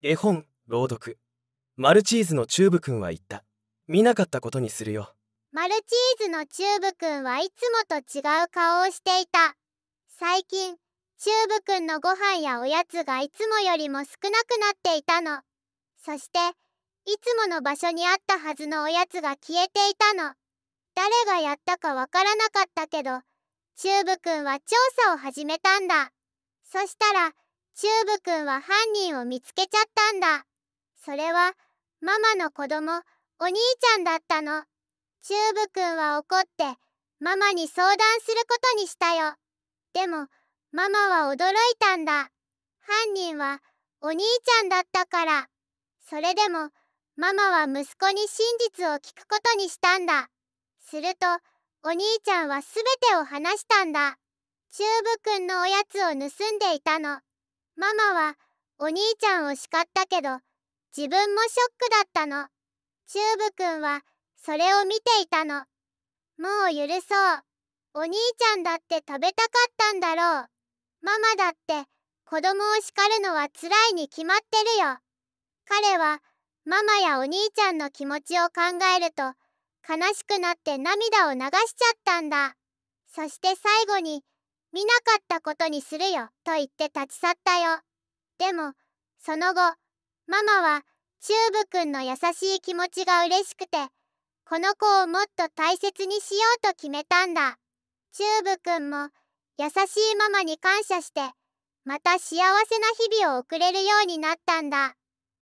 絵本朗読マルチーズのチューブくんは言った見なかったことにするよマルチーズのチューブくんはいつもと違う顔をしていた最近チューブくんのご飯やおやつがいつもよりも少なくなっていたのそしていつもの場所にあったはずのおやつが消えていたの誰がやったかわからなかったけどチューブくんは調査を始めたんだそしたらチューブくんは犯人を見つけちゃったんだ。それは、ママの子供、お兄ちゃんだったの。チューブくんは怒って、ママに相談することにしたよ。でも、ママは驚いたんだ。犯人は、お兄ちゃんだったから。それでも、ママは息子に真実を聞くことにしたんだ。すると、お兄ちゃんはすべてを話したんだ。チューブくんのおやつを盗んでいたの。ママはお兄ちゃんを叱ったけど自分もショックだったのチューブくんはそれを見ていたのもう許そうお兄ちゃんだって食べたかったんだろうママだって子供を叱るのは辛いに決まってるよ彼はママやお兄ちゃんの気持ちを考えると悲しくなって涙を流しちゃったんだそして最後に「見なかったことにするよと言って立ち去ったよでもその後ママはチューブくんの優しい気持ちが嬉しくてこの子をもっと大切にしようと決めたんだチューブくんも優しいママに感謝してまた幸せな日々を送れるようになったんだ。